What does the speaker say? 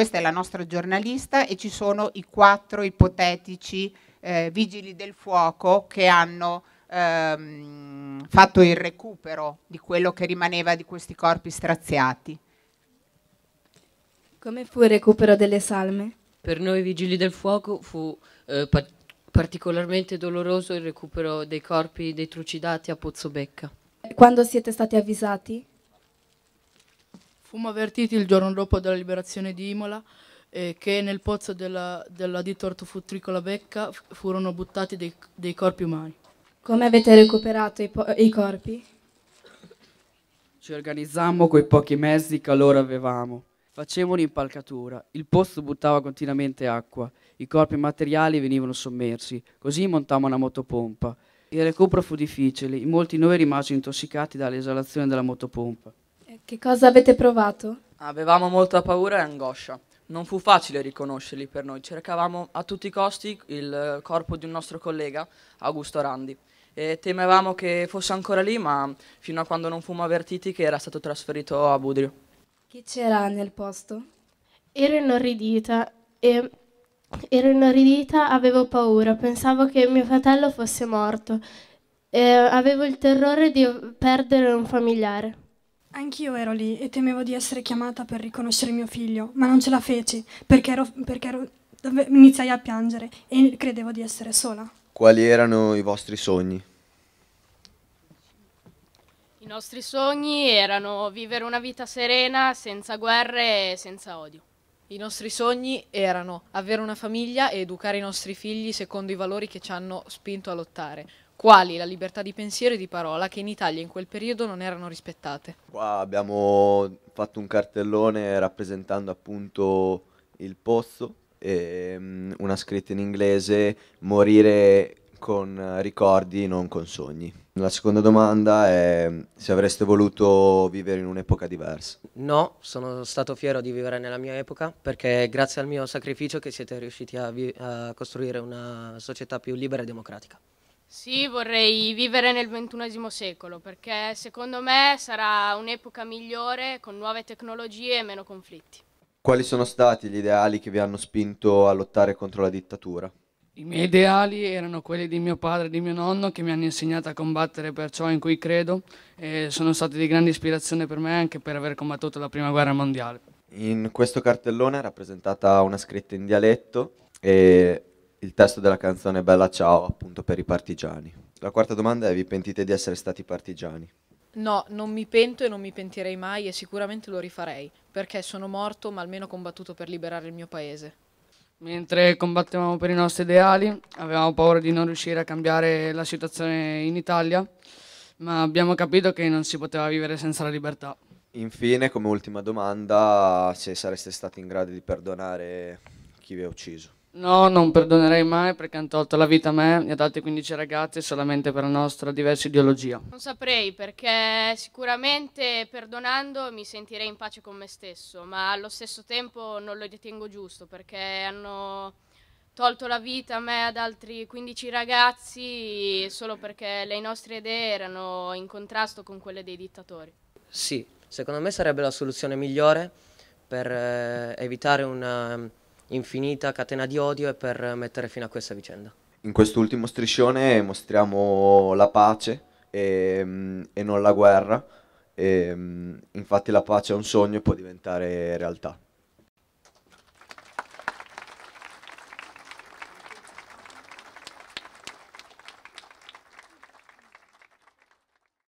Questa è la nostra giornalista e ci sono i quattro ipotetici eh, vigili del fuoco che hanno ehm, fatto il recupero di quello che rimaneva di questi corpi straziati. Come fu il recupero delle salme? Per noi vigili del fuoco fu eh, pa particolarmente doloroso il recupero dei corpi dei trucidati a Pozzobecca. Quando siete stati avvisati? Fummo avvertiti il giorno dopo della liberazione di Imola eh, che nel pozzo della, della ditta ortofrutticola Becca furono buttati dei, dei, corpi umani. Come avete recuperato i, i corpi? Ci organizzammo coi pochi mezzi che allora avevamo. Facevamo un'impalcatura, il pozzo buttava continuamente acqua, i corpi materiali venivano sommersi, così montammo una motopompa. Il recupero fu difficile, in molti di noi rimasero intossicati dall'esalazione della motopompa. Che cosa avete provato? Avevamo molta paura e angoscia. Non fu facile riconoscerli per noi. Cercavamo a tutti i costi il corpo di un nostro collega, Augusto Randi. E temevamo che fosse ancora lì, ma fino a quando non fummo avvertiti che era stato trasferito a Budrio. Chi c'era nel posto? Ero inorridita e ero inorridita, avevo paura, pensavo che mio fratello fosse morto. E avevo il terrore di perdere un familiare. Anch'io ero lì e temevo di essere chiamata per riconoscere mio figlio, ma non ce la feci perché, ero, perché ero, iniziai a piangere e credevo di essere sola. Quali erano i vostri sogni? I nostri sogni erano vivere una vita serena, senza guerre e senza odio. I nostri sogni erano avere una famiglia e educare i nostri figli secondo i valori che ci hanno spinto a lottare quali la libertà di pensiero e di parola che in Italia in quel periodo non erano rispettate. Qua abbiamo fatto un cartellone rappresentando appunto il pozzo e ehm, una scritta in inglese morire con ricordi, non con sogni. La seconda domanda è se avreste voluto vivere in un'epoca diversa. No, sono stato fiero di vivere nella mia epoca perché è grazie al mio sacrificio che siete riusciti a, a costruire una società più libera e democratica. Sì, vorrei vivere nel XXI secolo perché secondo me sarà un'epoca migliore con nuove tecnologie e meno conflitti. Quali sono stati gli ideali che vi hanno spinto a lottare contro la dittatura? I miei ideali erano quelli di mio padre e di mio nonno che mi hanno insegnato a combattere per ciò in cui credo e sono stati di grande ispirazione per me anche per aver combattuto la Prima Guerra Mondiale. In questo cartellone è rappresentata una scritta in dialetto e il testo della canzone Bella Ciao appunto per i partigiani. La quarta domanda è vi pentite di essere stati partigiani? No, non mi pento e non mi pentirei mai e sicuramente lo rifarei, perché sono morto ma almeno ho combattuto per liberare il mio paese. Mentre combattevamo per i nostri ideali, avevamo paura di non riuscire a cambiare la situazione in Italia, ma abbiamo capito che non si poteva vivere senza la libertà. Infine, come ultima domanda, se sareste stati in grado di perdonare chi vi ha ucciso. No, non perdonerei mai perché hanno tolto la vita a me e ad altri 15 ragazzi solamente per la nostra diversa ideologia. Non saprei perché sicuramente perdonando mi sentirei in pace con me stesso, ma allo stesso tempo non lo ritengo giusto perché hanno tolto la vita a me e ad altri 15 ragazzi solo perché le nostre idee erano in contrasto con quelle dei dittatori. Sì, secondo me sarebbe la soluzione migliore per eh, evitare una infinita catena di odio e per mettere fine a questa vicenda. In quest'ultimo striscione mostriamo la pace e, ehm, e non la guerra, e, ehm, infatti la pace è un sogno e può diventare realtà.